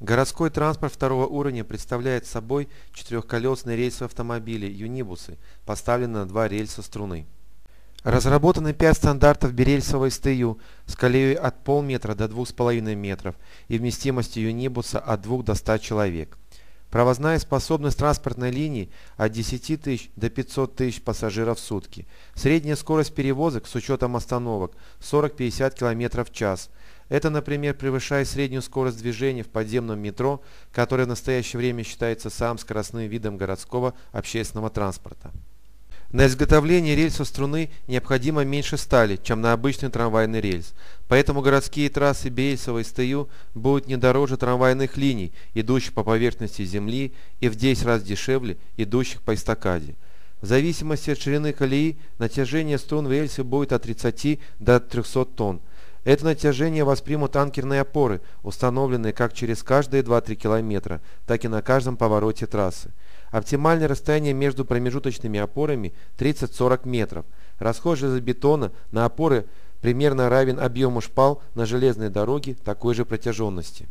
Городской транспорт второго уровня представляет собой четырехколесные рельсы автомобили, «Юнибусы», поставленные на два рельса струны. Разработаны пять стандартов берельсовой стыю с колеей от полметра до двух с половиной метров и вместимостью юнибуса от двух до ста человек. Провозная способность транспортной линии от 10 тысяч до 500 тысяч пассажиров в сутки. Средняя скорость перевозок с учетом остановок 40-50 км в час. Это, например, превышает среднюю скорость движения в подземном метро, которое в настоящее время считается самым скоростным видом городского общественного транспорта. На изготовление рельсов струны необходимо меньше стали, чем на обычный трамвайный рельс, поэтому городские трассы Бейсова и Стою будут не дороже трамвайных линий, идущих по поверхности земли, и в 10 раз дешевле идущих по эстакаде. В зависимости от ширины колеи натяжение струн в рельсе будет от 30 до 300 тонн, это натяжение воспримут анкерные опоры, установленные как через каждые 2-3 километра, так и на каждом повороте трассы. Оптимальное расстояние между промежуточными опорами 30-40 метров. Расход железобетона на опоры примерно равен объему шпал на железной дороге такой же протяженности.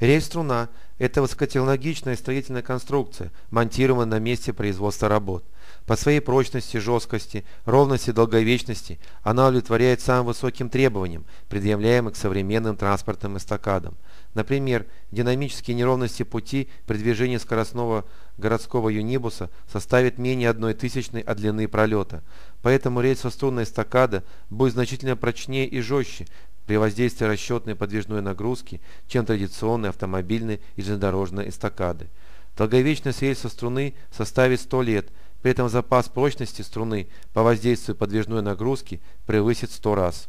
Рельс-струна – это высокотехнологичная строительная конструкция, монтированная на месте производства работ. По своей прочности, жесткости, ровности, и долговечности она удовлетворяет самым высоким требованиям, предъявляемым к современным транспортным эстакадам. Например, динамические неровности пути при движении скоростного городского юнибуса составят менее одной тысячной от длины пролета. Поэтому рельсо-струнная эстакада будет значительно прочнее и жестче, при воздействии расчетной подвижной нагрузки, чем традиционные автомобильные и железнодорожные эстакады. Долговечность рельса струны составит 100 лет, при этом запас прочности струны по воздействию подвижной нагрузки превысит 100 раз.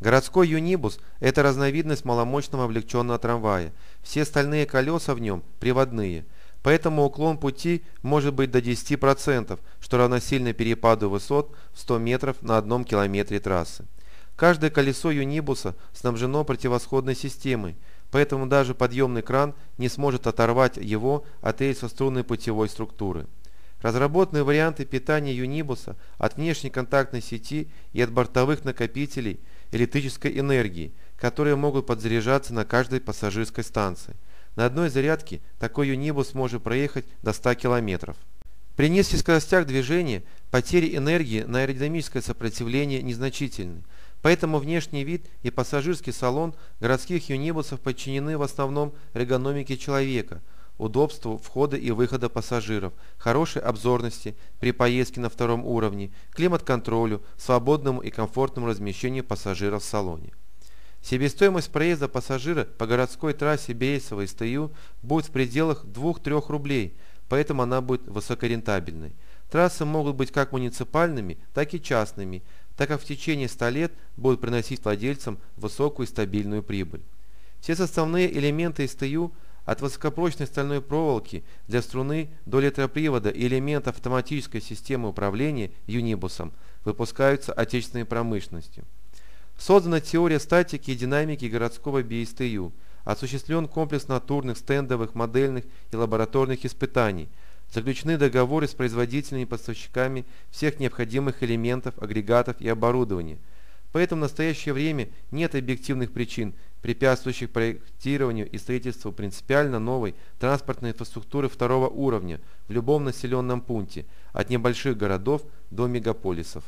Городской юнибус – это разновидность маломощного облегченного трамвая. Все стальные колеса в нем приводные, поэтому уклон пути может быть до 10%, что равносильно перепаду высот в 100 метров на одном километре трассы. Каждое колесо Юнибуса снабжено противосходной системой, поэтому даже подъемный кран не сможет оторвать его от рельсо-струнной путевой структуры. Разработанные варианты питания Юнибуса от внешней контактной сети и от бортовых накопителей электрической энергии, которые могут подзаряжаться на каждой пассажирской станции. На одной зарядке такой Юнибус может проехать до 100 км. При низких скоростях движения потери энергии на аэродинамическое сопротивление незначительны – Поэтому внешний вид и пассажирский салон городских юнибусов подчинены в основном эргономике человека, удобству входа и выхода пассажиров, хорошей обзорности при поездке на втором уровне, климат-контролю, свободному и комфортному размещению пассажиров в салоне. Себестоимость проезда пассажира по городской трассе Бейсово и Стою будет в пределах 2-3 рублей, поэтому она будет высокорентабельной. Трассы могут быть как муниципальными, так и частными, так как в течение 100 лет будут приносить владельцам высокую и стабильную прибыль. Все составные элементы СТЮ от высокопрочной стальной проволоки для струны до электропривода и элементов автоматической системы управления юнибусом выпускаются отечественной промышленностью. Создана теория статики и динамики городского БСТЮ, осуществлен комплекс натурных, стендовых, модельных и лабораторных испытаний – заключены договоры с производителями и поставщиками всех необходимых элементов, агрегатов и оборудования. Поэтому в настоящее время нет объективных причин, препятствующих проектированию и строительству принципиально новой транспортной инфраструктуры второго уровня в любом населенном пункте, от небольших городов до мегаполисов.